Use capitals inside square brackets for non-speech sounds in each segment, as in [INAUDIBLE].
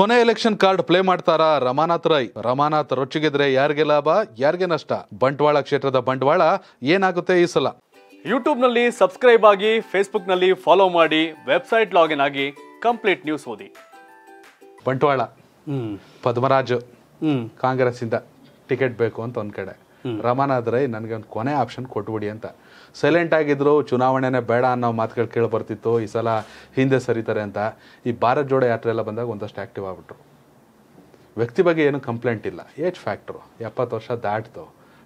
ಕೊನೆ election card play ಮಾಡ್ತಾರಾ ರಮಾನಾಥ್ ರೈ ರಮಾನಾಥ್ ರೊಚ್ಚಿಗಿದ್ರೆ ಯಾರಿಗೆ ಲಾಭ ಯಾರಿಗೆ ನಷ್ಟ ಬಂಟ್ವಾಳ ಕ್ಷೇತ್ರದ ಬಂಟ್ವಾಳ ಏನಾಗುತ್ತೆ ಈ ಸಲ ಯೂಟ್ಯೂಬ್ನಲ್ಲಿ ಸಬ್ಸ್ಕ್ರೈಬ್ ಆಗಿ ನಲ್ಲಿ ಫಾಲೋ ಮಾಡಿ ವೆಬ್ಸೈಟ್ ಲಾಗಿನ್ ಆಗಿ ಕಂಪ್ಲೀಟ್ ನ್ಯೂಸ್ ಓದಿ ಬಂಟ್ವಾಳ ಪದ್ಮರಾಜ್ ಇಂದ ಟಿಕೆಟ್ ಬೇಕು ಅಂತ ಒಂದ್ ಕಡೆ ರಮಾನಾಥ್ ನನಗೆ ನನಗೊಂದು ಕೊನೆ ಆಪ್ಷನ್ ಕೊಟ್ಬಿಡಿ ಅಂತ ಸೈಲೆಂಟ್ ಆಗಿದ್ರು ಚುನಾವಣೆನೇ ಬೇಡ ಅನ್ನೋ ಮಾತುಗಳು ಕೇಳಿ ಬರ್ತಿತ್ತು ಈ ಸಲ ಹಿಂದೆ ಸರಿತಾರೆ ಅಂತ ಈ ಭಾರತ್ ಜೋಡ ಯಾತ್ರೆ ಎಲ್ಲ ಬಂದಾಗ ಒಂದಷ್ಟು ಆಕ್ಟಿವ್ ಆಗ್ಬಿಟ್ರು ವ್ಯಕ್ತಿ ಬಗ್ಗೆ ಏನು ಕಂಪ್ಲೇಂಟ್ ಇಲ್ಲ ಏಜ್ ಫ್ಯಾಕ್ಟ್ರು ಎಪ್ಪತ್ತು ವರ್ಷ ದಾಟ್ತು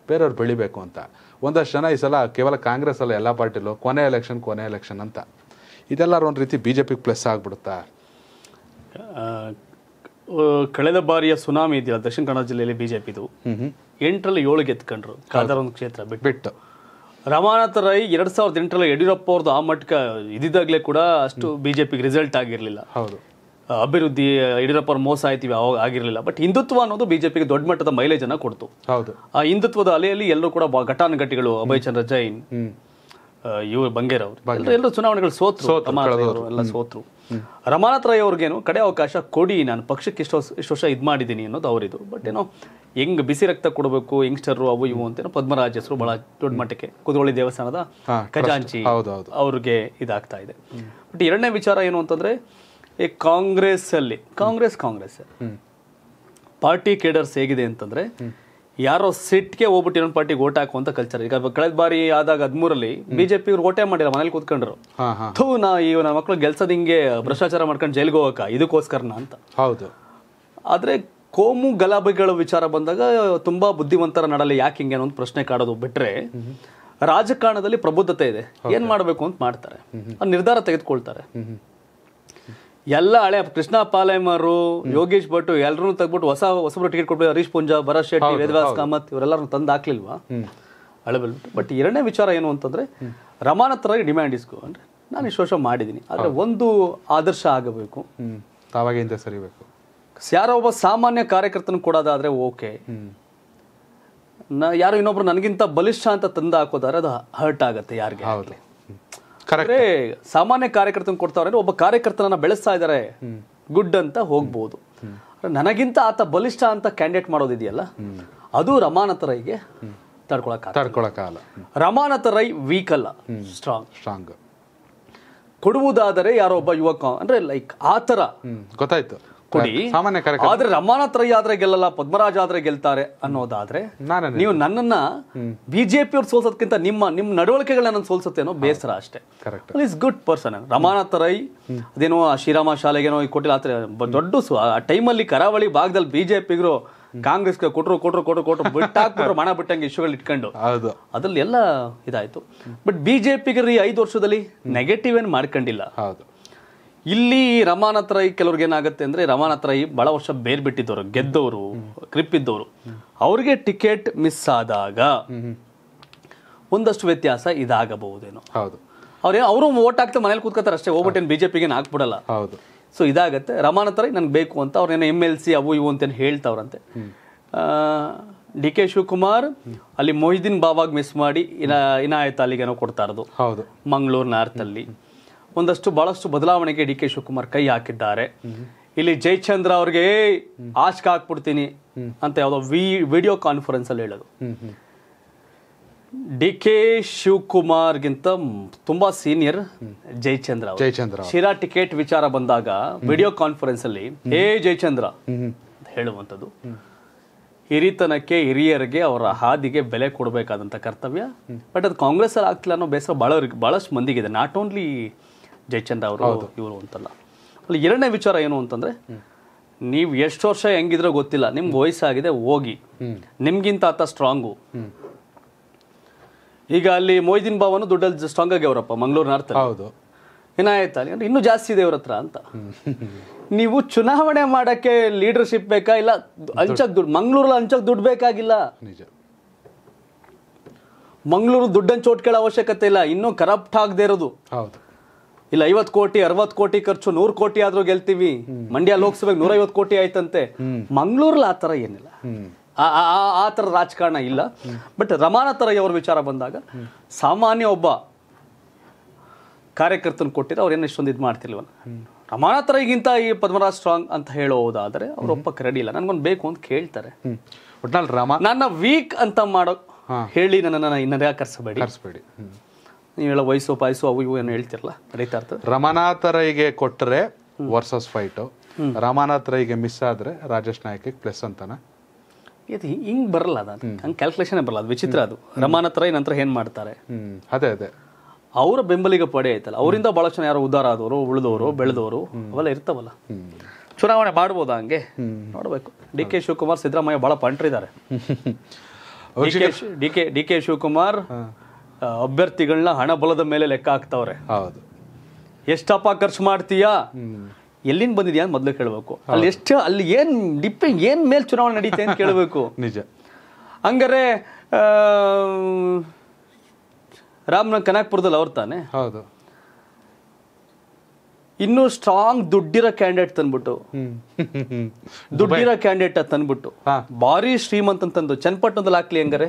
ಬೇರೆಯವ್ರು ಬೆಳಿಬೇಕು ಅಂತ ಒಂದಷ್ಟು ಜನ ಈ ಸಲ ಕೇವಲ ಕಾಂಗ್ರೆಸ್ ಅಲ್ಲ ಎಲ್ಲ ಪಾರ್ಟಿಲು ಕೊನೆ ಎಲೆಕ್ಷನ್ ಕೊನೆ ಎಲೆಕ್ಷನ್ ಅಂತ ಇದೆಲ್ಲರೂ ಒಂದು ರೀತಿ ಬಿ ಜೆ ಪಿಗೆ ಪ್ಲಸ್ ಆಗ್ಬಿಡುತ್ತಾ ಕಳೆದ ಬಾರಿಯ ಸುನಾಮಿ ಇದೆಯಲ್ಲ ದಕ್ಷಿಣ ಕನ್ನಡ ಜಿಲ್ಲೆಯಲ್ಲಿ ಬಿಜೆಪಿದು ಎಂಟರಲ್ಲಿ ಏಳು ಗೆತ್ಕೊಂಡ್ರು ಕಾದಾರ ಒಂದು ಕ್ಷೇತ್ರ ಬಿಟ್ಟು ಬಿಟ್ಟು ರಮಾನಾಥ ರೈ ಎರಡ್ ಸಾವಿರದ ಎಂಟರಲ್ಲಿ ಯಡಿಯೂರಪ್ಪ ಅವ್ರದ್ದು ಆ ಮಟ್ಟ ಇದ್ದಾಗಲೇ ಕೂಡ ಅಷ್ಟು ಬಿಜೆಪಿಗೆ ರಿಸಲ್ಟ್ ಆಗಿರಲಿಲ್ಲ ಹೌದು ಅಭಿವೃದ್ಧಿ ಯಡಿಯೂರಪ್ಪ ಅವ್ರ ಮೋಸ ಆಯ್ತೀವಿ ಅವಾಗ ಆಗಿರಲಿಲ್ಲ ಬಟ್ ಹಿಂದುತ್ವ ಅನ್ನೋದು ಬಿಜೆಪಿಗೆ ದೊಡ್ಡ ಮಟ್ಟದ ಮೈಲೇಜ್ ಅನ್ನ ಕೊಡ್ತು ಹೌದು ಆ ಹಿಂದುತ್ವದ ಅಲೆಯಲ್ಲಿ ಎಲ್ಲರೂ ಕೂಡ ಘಟಾನುಘಟಿಗಳು ಅಭಯ್ ಚಂದ್ರ ಜೈನ್ ಇವರು ಬಂಗೇರವ್ರು ಎಲ್ಲರೂ ಎಲ್ಲರೂ ಚುನಾವಣೆಗಳು ಸೋತರು ಎಲ್ಲ ಸೋತರು ರಮಾನಾಥ್ ರಾಯ್ ಅವ್ರಿಗೇನು ಕಡೆ ಅವಕಾಶ ಕೊಡಿ ನಾನು ಪಕ್ಷಕ್ಕೆ ಇಷ್ಟು ಇಷ್ಟು ವರ್ಷ ಇದು ಮಾಡಿದ್ದೀನಿ ಅನ್ನೋದು ಅವರಿದು ಬಟ್ ಏನೋ ಹೆಂಗ್ ಬಿಸಿ ರಕ್ತ ಕೊಡಬೇಕು ಯಂಗ್ಸ್ಟರ್ ಅವು ಇವು ಅಂತೇನೋ ಪದ್ಮರಾಜ್ ಹೆಸರು ಬಹಳ ದೊಡ್ಡ ಮಟ್ಟಕ್ಕೆ ಕುದ್ರೋಳಿ ದೇವಸ್ಥಾನದ ಖಜಾಂಚಿ ಅವ್ರಿಗೆ ಇದಾಗ್ತಾ ಇದೆ ಬಟ್ ಎರಡನೇ ವಿಚಾರ ಏನು ಅಂತಂದ್ರೆ ಈ ಕಾಂಗ್ರೆಸ್ ಅಲ್ಲಿ ಕಾಂಗ್ರೆಸ್ ಕಾಂಗ್ರೆಸ್ ಪಾರ್ಟಿ ಕೇಡರ್ಸ್ ಹೇಗಿದೆ ಅಂತಂದ್ರೆ ಯಾರೋ ಸಿಟ್ಗೆ ಹೋಗ್ಬಿಟ್ಟು ಇನ್ನೊಂದು ಪಾರ್ಟಿಗೆ ಓಟ್ ಹಾಕುವಂತ ಕಲ್ಚರ್ ಈಗ ಕಳೆದ ಬಾರಿ ಆದಾಗ ಹದಿಮೂರಲ್ಲಿ ಬಿಜೆಪಿ ಅವ್ರು ಓಟೆ ಮಾಡಿಲ್ಲ ಮನೇಲಿ ಕೂತ್ಕೊಂಡ್ರು ಥೂ ನಾ ಈ ನನ್ನ ಮಕ್ಳು ಹಿಂಗೆ ಭ್ರಷ್ಟಾಚಾರ ಮಾಡ್ಕೊಂಡು ಜೈಲ್ಗೆ ಹೋಗಕ್ಕ ಇದಕ್ಕೋಸ್ಕರನ ಅಂತ ಹೌದು ಆದ್ರೆ ಕೋಮು ಗಲಾಭೆಗಳ ವಿಚಾರ ಬಂದಾಗ ತುಂಬಾ ಬುದ್ಧಿವಂತರ ನಡಲಿ ಯಾಕೆ ಹಿಂಗೆ ಅನ್ನೋ ಒಂದು ಪ್ರಶ್ನೆ ಕಾಡೋದು ಬಿಟ್ರೆ ರಾಜಕಾರಣದಲ್ಲಿ ಪ್ರಬುದ್ಧತೆ ಇದೆ ಏನ್ ಮಾಡಬೇಕು ಅಂತ ಮಾಡ್ತಾರೆ ನಿರ್ಧಾರ ತೆಗೆದುಕೊಳ್ತಾರೆ ಎಲ್ಲ ಹಳೆ ಕೃಷ್ಣ ಪಾಲೇಮರು ಯೋಗೇಶ್ ಭಟ್ ಎಲ್ಲರೂ ತಗ್ಬಿಟ್ಟು ಹೊಸ ಹೊಸಬ್ರು ಟಿಕೆಟ್ ಕೊಟ್ಟು ಹರೀಶ್ ಪುಂಜಾ ಭರತ್ ಶೆಟ್ಟಿ ವೇದವ್ಯಾಸ್ ಕಾಮತ್ ಇವರೆಲ್ಲರೂ ತಂದು ಹಾಕ್ಲಿಲ್ವಾ ಹಳೆ ಬಟ್ ಎರಡನೇ ವಿಚಾರ ಏನು ಅಂತಂದ್ರೆ ರಮಾನತ್ರ ಡಿಮ್ಯಾಂಡ್ ಇಸ್ಕೋ ಅಂದ್ರೆ ನಾನು ಈ ವರ್ಷ ಮಾಡಿದ್ದೀನಿ ಆದ್ರೆ ಒಂದು ಆದರ್ಶ ಆಗಬೇಕು ತಾವಾಗಿಂದ ಸರಿಬೇಕು ಯಾರೋ ಒಬ್ಬ ಸಾಮಾನ್ಯ ಕಾರ್ಯಕರ್ತನ ಕೊಡೋದಾದ್ರೆ ಓಕೆ ಯಾರು ಇನ್ನೊಬ್ರು ನನಗಿಂತ ಬಲಿಷ್ಠ ಅಂತ ತಂದು ಹಾಕೋದಾದ್ರೆ ಅದು ಹರ್ಟ್ ಆಗುತ್ತೆ ಯಾರಿಗೆ ಸಾಮಾನ್ಯ ಕಾರ್ಯಕರ್ತನ ಕೊಡ್ತಾವ್ರೆ ಒಬ್ಬ ಕಾರ್ಯಕರ್ತನನ್ನ ಬೆಳೆಸ್ತಾ ಇದ್ದಾರೆ ಗುಡ್ ಅಂತ ಹೋಗ್ಬೋದು ನನಗಿಂತ ಆತ ಬಲಿಷ್ಠ ಅಂತ ಕ್ಯಾಂಡಿಡೇಟ್ ಮಾಡೋದಿದೆಯಲ್ಲ ಅದು ರಮಾನತ ರೈಗೆ ತಡ್ಕೊಳಕ್ ತಡ್ಕೊಳಕ್ಕಾಗಲ್ಲ ರಮಾನತ ರೈ ವೀಕ್ ಅಲ್ಲ ಸ್ಟ್ರಾಂಗ್ ಸ್ಟ್ರಾಂಗ್ ಕೊಡುವುದಾದರೆ ಯಾರೋ ಒಬ್ಬ ಯುವಕ ಅಂದ್ರೆ ಲೈಕ್ ಆತರ ಗೊತ್ತಾಯ್ತು ಕೊಡಿ ಸಾಮಾನ್ಯ ಆದ್ರೆ ರಮಾನಾಥ್ ರೈ ಆದ್ರೆ ಗೆಲ್ಲಲ್ಲ ಪದ್ಮರಾಜ್ ಆದ್ರೆ ಗೆಲ್ತಾರೆ ಅನ್ನೋದಾದ್ರೆ ನೀವು ನನ್ನನ್ನ ಬಿಜೆಪಿ ಅವ್ರು ಸೋಲ್ಸೋದಕ್ಕಿಂತ ನಿಮ್ಮ ನಿಮ್ಮ ನಡವಳಿಕೆಗಳನ್ನ ಸೋಲ್ಸುತ್ತೆ ಅನ್ನೋ ಬೇಸರ ಅಷ್ಟೇ is good person Ramanath Rai ಅದೇನೋ ಶ್ರೀರಾಮ ಶಾಲೆಗೇನೋ ಕೊಟ್ಟಿಲ್ಲ ಆದ್ರೆ ದೊಡ್ಡ ಆ ಟೈಮಲ್ಲಿ ಕರಾವಳಿ ಭಾಗದಲ್ಲಿ ಬಿಜೆಪಿಗರು ಕಾಂಗ್ರೆಸ್ ಕೊಟ್ಟರು ಕೊಟ್ಟರು ಕೊಟ್ಟರು ಕೊಟ್ಟರು ಬಿಟ್ಟಾಕ್ಬಿಟ್ರು [LAUGHS] ಮಣ ಬಿಟ್ಟಂಗೆ ಇಶ್ಯೂಗಳು ಇಟ್ಕೊಂಡು ಹೌದು ಅದ್ರಲ್ಲಿ ಎಲ್ಲ ಇದಾಯ್ತು ಬಟ್ ಬಿಜೆಪಿಗರು ಈ ಐದು ವರ್ಷದಲ್ಲಿ ನೆಗೆಟಿವ್ ಏನ್ ಮಾಡ್ಕೊಂಡಿಲ್ಲ ಹೌದು ಇಲ್ಲಿ ರಮಾನ್ ಹತ್ರ ಕೆಲವ್ರಿಗೆ ಏನಾಗುತ್ತೆ ಅಂದ್ರೆ ರಮಾನ್ ಹತ್ರ ಭಾಳ ವರ್ಷ ಬೇರ್ ಬಿಟ್ಟಿದ್ದವರು ಗೆದ್ದವರು ಕ್ರಿಪ್ ಇದ್ದವರು ಅವ್ರಿಗೆ ಟಿಕೆಟ್ ಮಿಸ್ ಆದಾಗ ಒಂದಷ್ಟು ವ್ಯತ್ಯಾಸ ಇದಾಗಬಹುದೇನೋ ಹೌದು ಅವ್ರೇ ಅವರು ಓಟ್ ಹಾಕ್ತಾ ಮನೇಲಿ ಕೂತ್ಕೋತಾರೆ ಅಷ್ಟೇ ಹೋಗ್ಬಿಟ್ಟು ಬಿಜೆಪಿಗೆ ಹಾಕ್ಬಿಡಲ್ಲ ಹೌದು ಸೊ ಇದಾಗತ್ತೆ ರಮಾನ್ ಹತ್ರ ನನಗೆ ಬೇಕು ಅಂತ ಏನೋ ಎಮ್ ಎಲ್ ಸಿ ಅವು ಇವು ಅಂತೇನು ಹೇಳ್ತಾವ್ರಂತೆ ಡಿ ಕೆ ಶಿವಕುಮಾರ್ ಅಲ್ಲಿ ಮೊಹಿದ್ದೀನ್ ಬಾಬಾಗ್ ಮಿಸ್ ಮಾಡಿ ಇನಾಯತ್ ಏನೋ ಕೊಡ್ತಾ ಇರೋದು ಹೌದು ಮಂಗಳೂರು ಅಲ್ಲಿ ಒಂದಷ್ಟು ಬಹಳಷ್ಟು ಬದಲಾವಣೆಗೆ ಡಿ ಕೆ ಶಿವಕುಮಾರ್ ಕೈ ಹಾಕಿದ್ದಾರೆ ಇಲ್ಲಿ ಜಯಚಂದ್ರ ಅವ್ರಿಗೆ ಆಶ್ಕ ಹಾಕ್ಬಿಡ್ತೀನಿ ಅಂತ ಯಾವುದೋ ವಿಡಿಯೋ ಕಾನ್ಫರೆನ್ಸ್ ಅಲ್ಲಿ ಹೇಳೋದು ಡಿ ಕೆ ಗಿಂತ ತುಂಬಾ ಸೀನಿಯರ್ ಜಯಚಂದ್ರ ಜಯಚಂದ್ರ ಶಿರಾ ಟಿಕೆಟ್ ವಿಚಾರ ಬಂದಾಗ ವಿಡಿಯೋ ಕಾನ್ಫರೆನ್ಸ್ ಅಲ್ಲಿ ಏ ಜಯಚಂದ್ರ ಅಂತ ಹೇಳುವಂಥದ್ದು ಹಿರಿತನಕ್ಕೆ ಹಿರಿಯರಿಗೆ ಅವರ ಹಾದಿಗೆ ಬೆಲೆ ಕೊಡಬೇಕಾದಂಥ ಕರ್ತವ್ಯ ಬಟ್ ಅದು ಕಾಂಗ್ರೆಸ್ ಅಲ್ಲಿ ಆಗ್ತಿಲ್ಲ ಅನ್ನೋ ಬೇಸರ ಬಹಳಷ್ಟು ಮಂದಿಗೆ ಇದೆ ನಾಟ್ ಓನ್ಲಿ ಜಯಚಂದ್ರ ಅವರು ಇವರು ಅಂತಲ್ಲ ಅಲ್ಲಿ ಎರಡನೇ ವಿಚಾರ ಏನು ಅಂತಂದ್ರೆ ನೀವು ಎಷ್ಟು ವರ್ಷ ಹೆಂಗಿದ್ರೋ ಗೊತ್ತಿಲ್ಲ ನಿಮ್ಗೆ ವಯಸ್ಸಾಗಿದೆ ಹೋಗಿ ನಿಮ್ಗಿಂತ ಆತ ಸ್ಟ್ರಾಂಗು ಈಗ ಅಲ್ಲಿ ಮೊಯ್ದಿನ್ ಭಾವನು ದುಡ್ಡಲ್ಲಿ ಸ್ಟ್ರಾಂಗ್ ಆಗಿ ಅವರಪ್ಪ ಮಂಗ್ಳೂರ್ನ ಅರ್ಥ ಹೌದು ಏನಾಯ್ತಾ ಅಲ್ಲಿ ಅಂದ್ರೆ ಇನ್ನೂ ಜಾಸ್ತಿ ಇದೆ ಅವ್ರ ಹತ್ರ ಅಂತ ನೀವು ಚುನಾವಣೆ ಮಾಡಕ್ಕೆ ಲೀಡರ್ಶಿಪ್ ಬೇಕಾ ಇಲ್ಲ ಹಂಚಕ್ ದುಡ್ಡು ಮಂಗಳೂರಲ್ಲಿ ಹಂಚಕ್ ದುಡ್ಡು ಬೇಕಾಗಿಲ್ಲ ನಿಜ ಮಂಗಳೂರು ದುಡ್ಡನ್ನು ಅವಶ್ಯಕತೆ ಇಲ್ಲ ಇನ್ನೂ ಕರಪ್ಟ್ ಆಗದೆ ಇರೋದು ಹೌದು ಇಲ್ಲ ಐವತ್ ಕೋಟಿ ಅರವತ್ ಕೋಟಿ ಖರ್ಚು ನೂರ್ ಕೋಟಿ ಆದ್ರೂ ಗೆಲ್ತೀವಿ ಮಂಡ್ಯ ಲೋಕಸಭೆಗೆ ನೂರೈವತ್ತು ಕೋಟಿ ಆಯ್ತಂತೆ ಮಂಗಳೂರಲ್ಲಿ ಆ ತರ ಏನಿಲ್ಲ ಆ ತರ ರಾಜಕಾರಣ ಇಲ್ಲ ಬಟ್ ರಮಾನಾಥರಯ್ಯ ಅವರ ವಿಚಾರ ಬಂದಾಗ ಸಾಮಾನ್ಯ ಒಬ್ಬ ಕಾರ್ಯಕರ್ತನ ಕೊಟ್ಟಿದ್ರೆ ಅವ್ರ ಇಷ್ಟೊಂದು ಇದು ಮಾಡ್ತಿಲ್ವಲ್ಲ ರಮಾನಾಥರಯ್ಯಗಿಂತ ಈ ಪದ್ಮರಾಜ್ ಸ್ಟ್ರಾಂಗ್ ಅಂತ ಹೇಳೋದಾದ್ರೆ ಹೇಳೋದಾದರೆ ಕ್ರೆಡಿ ಇಲ್ಲ ನನ್ಗೊಂದು ಬೇಕು ಅಂತ ಕೇಳ್ತಾರೆ ಒಟ್ನಲ್ಲಿ ರಮಾ ನನ್ನ ವೀಕ್ ಅಂತ ಮಾಡೋ ಹೇಳಿ ನನ್ನ ಇನ್ನ ಕರ್ಸಬೇಡಿ ಕರ್ಸಬೇಡಿ ನೀವೆಲ್ಲ ವಯಸ್ಸು ಪಾಯಸು ಅವು ಇವು ಏನು ಹೇಳ್ತಿರಲ್ಲ ರೈತ ರಮಾನಾಥ ರೈಗೆ ಕೊಟ್ಟರೆ ವರ್ಸಸ್ ಫೈಟು ರಮಾನಾಥ ರೈಗೆ ಮಿಸ್ ಆದರೆ ರಾಜೇಶ್ ನಾಯಕ್ ಪ್ಲಸ್ ಅಂತಾನ ಇದು ಹಿಂಗೆ ಬರಲ್ಲ ಅದು ಹಂಗೆ ಕ್ಯಾಲ್ಕುಲೇಷನ್ ಬರಲ್ಲ ಅದು ವಿಚಿತ್ರ ಅದು ರಮಾನಾಥ ರೈ ನಂತರ ಏನು ಮಾಡ್ತಾರೆ ಅದೇ ಅದೇ ಅವರ ಬೆಂಬಲಿಗ ಪಡೆ ಐತಲ್ಲ ಅವರಿಂದ ಭಾಳ ಜನ ಯಾರು ಉದ್ದಾರ ಆದವರು ಉಳಿದವರು ಬೆಳೆದವರು ಅವೆಲ್ಲ ಇರ್ತಾವಲ್ಲ ಚುನಾವಣೆ ಮಾಡ್ಬೋದಾ ಹಂಗೆ ನೋಡಬೇಕು ಡಿ ಕೆ ಶಿವಕುಮಾರ್ ಸಿದ್ದರಾಮಯ್ಯ ಭಾಳ ಪಂಟ್ರಿದ್ದಾರೆ [LAUGHS] D K D K Shivakumar ಅಭ್ಯರ್ಥಿಗಳನ್ನ ಹಣ ಬಲದ ಮೇಲೆ ಲೆಕ್ಕ ಹಾಕ್ತಾವ್ರೆ ಹೌದು ಎಷ್ಟಪ್ಪ ಖರ್ಚು ಮಾಡ್ತೀಯಾ ಎಲ್ಲಿಂದ ಬಂದಿದ್ಯಾ ಅಂತ ಮೊದಲು ಕೇಳಬೇಕು ಅಲ್ಲಿ ಎಷ್ಟು ಅಲ್ಲಿ ಏನು ಡಿಪೆಂಡ್ ಏನು ಮೇಲೆ ಚುನಾವಣೆ ನಡೀತೆ ಅಂತ ಕೇಳಬೇಕು [LAUGHS] ನಿಜ ಹಂಗಾರೆ ರಾಮನ ಕನಕಪುರದಲ್ಲಿ ಅವ್ರು ತಾನೆ ಹೌದು ಇನ್ನು ಸ್ಟ್ರಾಂಗ್ ದುಡ್ಡಿರೋ ಕ್ಯಾಂಡಿಡೇಟ್ ತಂದ್ಬಿಟ್ಟು [LAUGHS] ದುಡ್ಡಿರೋ ಕ್ಯಾಂಡಿಡೇಟ್ ತಂದ್ಬಿಟ್ಟು ಭಾರಿ ಶ್ರೀಮಂತ ತಂದು ಚನ್ನಪಟ್ಟಣದಲ್ಲಿ ಹಾಕ್ಲಿ ಹೆಂಗಾರೆ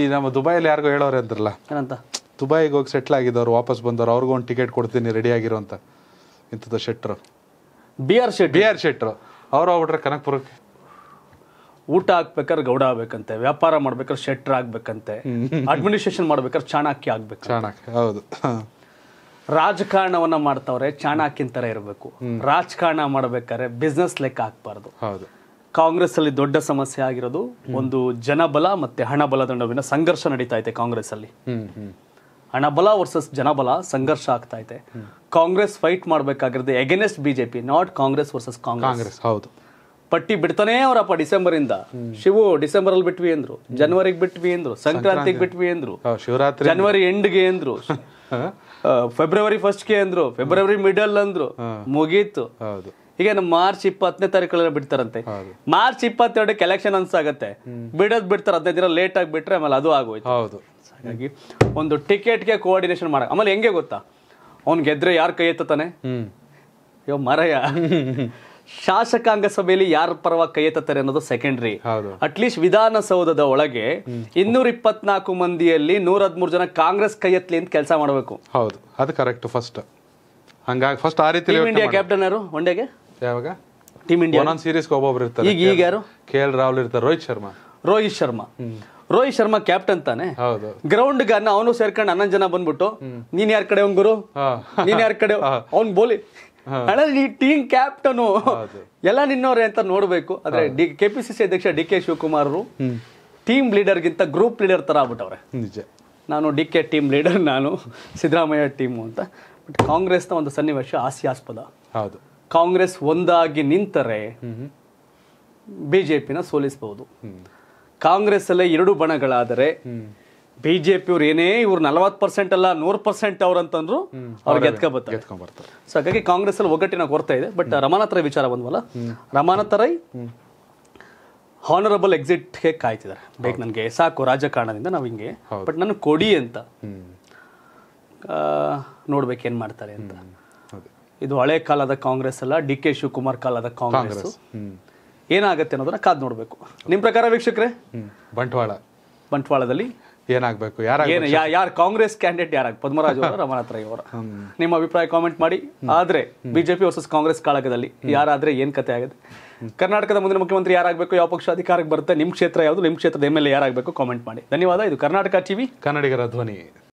ಈ ನಮ್ಮ ದುಬೈಲಿ ಯಾರಿಗೋ ಹೇಳೋರು ಅಂತಾರಲ್ಲ ಏನಂತ ದುಬೈಗೆ ಹೋಗಿ ಸೆಟ್ಲ್ ಆಗಿದ್ದವ್ರು ವಾಪಸ್ ಬಂದವ್ರು ಅವ್ರಿಗೂ ಒಂದು ಟಿಕೆಟ್ ಕೊಡ್ತೀನಿ ರೆಡಿ ಆಗಿರೋ ಅಂತ ಇಂಥದ್ದು ಶೆಟ್ರು B R Shetty B R ಶೆಟ್ರು ಅವ್ರು ಹೋಗ್ಬಿಟ್ರೆ ಕನಕ್ಪುರಕ್ಕೆ ಊಟ ಹಾಕ್ಬೇಕಾದ್ರೆ ಗೌಡ ಆಗ್ಬೇಕಂತೆ ವ್ಯಾಪಾರ ಮಾಡ್ಬೇಕಾದ್ರೆ ಶೆಟ್ರ್ ಆಗ್ಬೇಕಂತೆ ಅಡ್ಮಿನಿಸ್ಟ್ರೇಷನ್ ಮಾಡ್ಬೇಕಾದ್ರೆ ಚಾಣಾಕ್ಯ ಆಗ್ಬೇಕು ಚಾಣಾಕ್ಯ ಹೌದು ರಾಜಕಾರಣವನ್ನ ಮಾಡ್ತಾವ್ರೆ ಚಾಣಾಕಿನ ತರ ಇರಬೇಕು ರಾಜಕಾರಣ ಮಾಡ್ಬೇಕಾದ್ರೆ ಬಿಸ್ನೆಸ್ ಲೆಕ್ಕ ಹಾಕ್ಬಾರ್ದು ಕಾಂಗ್ರೆಸ್ ಅಲ್ಲಿ ದೊಡ್ಡ ಸಮಸ್ಯೆ ಆಗಿರೋದು ಒಂದು ಜನಬಲ ಮತ್ತೆ ಹಣಬಲದ ನಡುವಿನ ಸಂಘರ್ಷ ನಡೀತಾ ಇದೆ ಕಾಂಗ್ರೆಸ್ ಅಲ್ಲಿ ಹಣಬಲ ವರ್ಸಸ್ ಜನಬಲ ಸಂಘರ್ಷ ಆಗ್ತಾ ಇದೆ ಕಾಂಗ್ರೆಸ್ ಫೈಟ್ ಮಾಡಬೇಕಾಗಿರೋದು against BJP not Congress versus Congress ಹೌದು ಪಟ್ಟಿ ಬಿಡ್ತಾನೆ ಅವರಪ್ಪ ಡಿಸೆಂಬರ್ ಇಂದ ಶಿವು ಡಿಸೆಂಬರ್ ಅಲ್ಲಿ ಬಿಟ್ವಿ ಅಂದ್ರು ಜನವರಿಗೆ ಬಿಟ್ವಿ ಅಂದ್ರು ಸಂಕ್ರಾಂತಿಗೆ ಬಿಟ್ವಿ ಅಂದ್ರು ಶಿವರಾತ್ರಿ ಜನವರಿ ಎಂಡ್ಗೆ ಅಂದ್ರು [LAUGHS] ಫೆಬ್ರವರಿ ಫಸ್ಟ್ ಗೆ ಅಂದ್ರು ಫೆಬ್ರವರಿ ಮಿಡಲ್ ಅಂದ್ರು ಮುಗೀತು ಈಗ ಮಾರ್ಚ್ ಇಪ್ಪತ್ತನೇ ತಾರೀಕು ಬಿಡ್ತಾರಂತೆ ಮಾರ್ಚ್ ಇಪ್ಪತ್ತೆರಡಕ್ಕೆ ಎಲೆಕ್ಷನ್ ಅನ್ಸಾಗತ್ತೆ ಬಿಡೋದ್ ಬಿಡ್ತಾರೆ ಹದಿನೈದು ದಿನ ಲೇಟ್ ಆಗಿ ಬಿಟ್ರೆ ಆಮೇಲೆ ಅದು ಆಗೋಯ್ತು ಹೌದು ಹಾಗಾಗಿ ಒಂದು ಟಿಕೆಟ್ಗೆ ಕೋಆರ್ಡಿನೇಷನ್ ಮಾಡೋ ಆಮೇಲೆ ಹೆಂಗೆ ಗೊತ್ತಾ ಅವ್ನ್ ಗೆದ್ರೆ ಯಾರು ಕೈ ಎತ್ತಾನೆ ಯೋ ಮರಯ [LAUGHS] ಶಾಸಕಾಂಗ ಸಭೆಯಲ್ಲಿ ಯಾರ ಪರವಾಗಿ ಕೈ ಎತ್ತಾರೆ ಅನ್ನೋದು ಸೆಕೆಂಡ್ರಿ ಅಟ್ಲೀಸ್ಟ್ ವಿಧಾನಸೌಧದ ಒಳಗೆ ಇನ್ನೂರ ಇಪ್ಪತ್ನಾಲ್ಕು ಮಂದಿಯಲ್ಲಿ ನೂರ ಹದಿಮೂರು ಜನ ಕಾಂಗ್ರೆಸ್ ಕೈ ಎತ್ತಲಿ ಅಂತ ಕೆಲಸ ಮಾಡಬೇಕು ಹೌದು ಅದು ಕರೆಕ್ಟ್ ಫಸ್ಟ್ ಹಂಗಾಗಿ ಫಸ್ಟ್ ಆ ರೀತಿ ಇಂಡಿಯಾ ಕ್ಯಾಪ್ಟನ್ ಯಾರು ಒಂಡೆಗೆ ಯಾವಾಗ ಟೀಮ್ ಇಂಡಿಯಾ ಒಂದೊಂದು ಸೀರೀಸ್ಗೆ ಒಬ್ಬೊಬ್ರು ಇರ್ತಾರೆ ಈಗ ಈಗ ಯಾರು ಕೆ ಎಲ್ ರಾಹುಲ್ ಇರ್ತಾರೆ ರೋಹಿತ್ ಶರ್ಮಾ ರೋಹಿತ್ ಶರ್ಮಾ ರೋಹಿತ್ ಶರ್ಮಾ ಕ್ಯಾಪ್ಟನ್ ತಾನೆ ಗ್ರೌಂಡ್ ಗನ್ನ ಅವನು ಸೇರ್ಕೊಂಡು ಹನ್ನೊಂದು ಜನ ಬಂದ್ಬಿಟ್ಟು ನೀನ್ ಯಾರ ಕಡೆ ಗುರು ನೀನ್ ಯಾರ ಕಡೆ ಅವ್ನ್ ಬೋಲಿ ಹಣದಲ್ಲಿ ಟೀಮ್ ಕ್ಯಾಪ್ಟನು ಎಲ್ಲ ನಿನ್ನೋರೆ ಅಂತ ನೋಡಬೇಕು ಆದ್ರೆ D K P C C ಅಧ್ಯಕ್ಷ ಡಿ ಕೆ ಶಿವಕುಮಾರ್ ಟೀಮ್ ಗಿಂತ ಗ್ರೂಪ್ ಲೀಡರ್ ತರ ಆಗ್ಬಿಟ್ಟವ್ರೆ ನಿಜ ನಾನು ಡಿ ಕೆ ಟೀಮ್ ಲೀಡರ್ ನಾನು ಸಿದ್ದರಾಮಯ್ಯ ಟೀಮು ಅಂತ ಬಟ್ ಕಾಂಗ್ರೆಸ್ನ ಒಂದು ಸನ್ನಿವೇಶ ಹಾಸ್ಯಾಸ್ಪದ ಹೌದು ಕಾಂಗ್ರೆಸ್ ಒಂದಾಗಿ ನಿಂತರೆ ಬಿ ಜೆ ಪಿನ ಸೋಲಿಸಬಹುದು ಕಾಂಗ್ರೆಸ್ ಅಲ್ಲೇ ಎರಡು ಬಣಗಳಾದರೆ ಬಿ ಜೆ ಅವ್ರು ಏನೇ ಇವ್ರು ನಲವತ್ ಪರ್ಸೆಂಟ್ ಅಲ್ಲ ನೂರ್ ಪರ್ಸೆಂಟ್ ಅವ್ರು ಅಂತಂದ್ರು ಅವ್ರಿಗೆ ಬರ್ತಾರೆ ಸೊ ಹಾಗಾಗಿ ಕಾಂಗ್ರೆಸ್ ಅಲ್ಲಿ ಒಗ್ಗಟ್ಟಿನ ಕೊರತೆ ಇದೆ ಬಟ್ ರಮಾನಾಥ್ ರೈ ವಿಚಾರ ಬಂದ್ವಲ್ಲ ರಮಾನಾಥ ರೈ ಹಾನರಬಲ್ ಎಕ್ಸಿಟ್ ಹೇಗೆ ಕಾಯ್ತಿದ್ದಾರೆ ಬೇಕು ನನಗೆ ಸಾಕು ರಾಜಕಾರಣದಿಂದ ನಾವು ಹಿಂಗೆ ಬಟ್ ನನಗೆ ಕೊಡಿ ಅಂತ ನೋಡ್ಬೇಕು ಏನು ಮಾಡ್ತಾರೆ ಅಂತ ಇದು ಹಳೆ ಕಾಲದ ಕಾಂಗ್ರೆಸ್ ಅಲ್ಲ ಡಿ ಕೆ ಶಿವಕುಮಾರ್ ಕಾಲದ ಕಾಂಗ್ರೆಸ್ ಏನಾಗತ್ತೆ ಅನ್ನೋದನ್ನ ಕಾದ್ ನೋಡ್ಬೇಕು ನಿಮ್ ಪ್ರಕಾರ ವೀಕ್ಷಕರೇ ಬಂಟ್ವಾಳ ಬಂಟ್ವಾಳದಲ್ಲಿ ಏನಾಗಬೇಕು ಯಾರು ಯಾರು ಕಾಂಗ್ರೆಸ್ ಕ್ಯಾಂಡಿಡೇಟ್ ಯಾರಾಗ ಪದ್ಮರಾಜ್ ಅವರು ರಮಾನಾಥ್ ರೈ ನಿಮ್ಮ ಅಭಿಪ್ರಾಯ ಕಾಮೆಂಟ್ ಮಾಡಿ ಆದ್ರೆ ಬಿಜೆಪಿ ವರ್ಸಸ್ ಕಾಂಗ್ರೆಸ್ ಕಾಳಗದಲ್ಲಿ ಯಾರಾದ್ರೆ ಏನು ಕತೆ ಆಗುತ್ತೆ ಕರ್ನಾಟಕದ ಮುಂದಿನ ಮುಖ್ಯಮಂತ್ರಿ ಯಾರಾಗಬೇಕು ಯಾವ ಪಕ್ಷ ಅಧಿಕಾರಕ್ಕೆ ಬರುತ್ತೆ ನಿಮ್ಮ ಕ್ಷೇತ್ರ ಯಾವುದು ನಿಮ್ಮ ಕ್ಷೇತ್ರದ ಎಮ್ ಎಲ್ ಎ ಯಾರಾಗಬೇಕು ಕಾಮೆಂಟ್ ಮಾಡಿ ಧನ್ಯವಾದ ಇದು ಕರ್ನಾಟಕ ಟಿವಿ ಕನ್ನಡಿಗರ ಧ್ವನಿ